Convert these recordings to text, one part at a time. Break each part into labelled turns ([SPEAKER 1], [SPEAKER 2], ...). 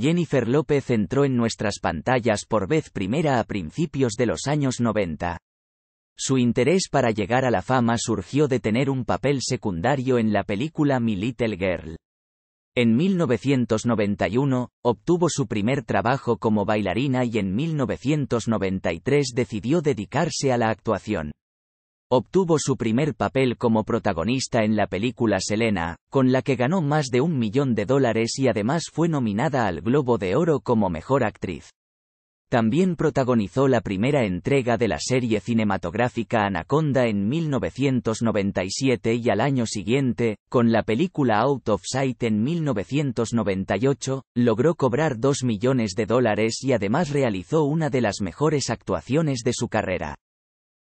[SPEAKER 1] Jennifer López entró en nuestras pantallas por vez primera a principios de los años 90. Su interés para llegar a la fama surgió de tener un papel secundario en la película Mi Little Girl. En 1991, obtuvo su primer trabajo como bailarina y en 1993 decidió dedicarse a la actuación. Obtuvo su primer papel como protagonista en la película Selena, con la que ganó más de un millón de dólares y además fue nominada al Globo de Oro como Mejor Actriz. También protagonizó la primera entrega de la serie cinematográfica Anaconda en 1997 y al año siguiente, con la película Out of Sight en 1998, logró cobrar dos millones de dólares y además realizó una de las mejores actuaciones de su carrera.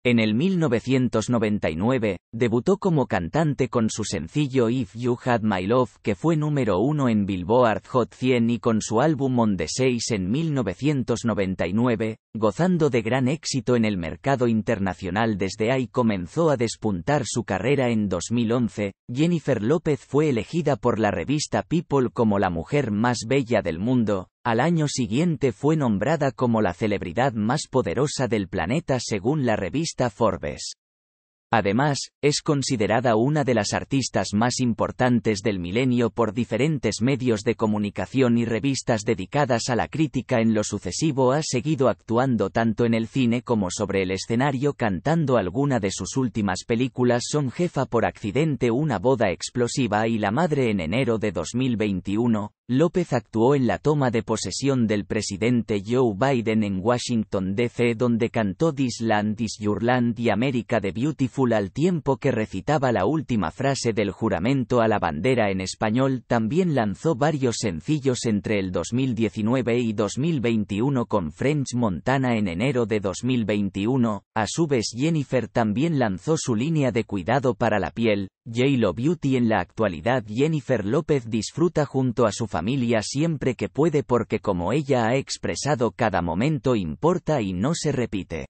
[SPEAKER 1] En el 1999, debutó como cantante con su sencillo If You Had My Love que fue número uno en Billboard Hot 100 y con su álbum On The 6 en 1999, gozando de gran éxito en el mercado internacional desde ahí comenzó a despuntar su carrera en 2011, Jennifer López fue elegida por la revista People como la mujer más bella del mundo, al año siguiente fue nombrada como la celebridad más poderosa del planeta según la revista Forbes. Además, es considerada una de las artistas más importantes del milenio por diferentes medios de comunicación y revistas dedicadas a la crítica. En lo sucesivo ha seguido actuando tanto en el cine como sobre el escenario cantando alguna de sus últimas películas son Jefa por accidente, Una boda explosiva y La madre en enero de 2021. López actuó en la toma de posesión del presidente Joe Biden en Washington, D.C., donde cantó This Land is Your Land y America the Beautiful al tiempo que recitaba la última frase del juramento a la bandera en español también lanzó varios sencillos entre el 2019 y 2021 con French Montana en enero de 2021, a su vez Jennifer también lanzó su línea de cuidado para la piel, J-Lo Beauty en la actualidad Jennifer López disfruta junto a su familia siempre que puede porque como ella ha expresado cada momento importa y no se repite.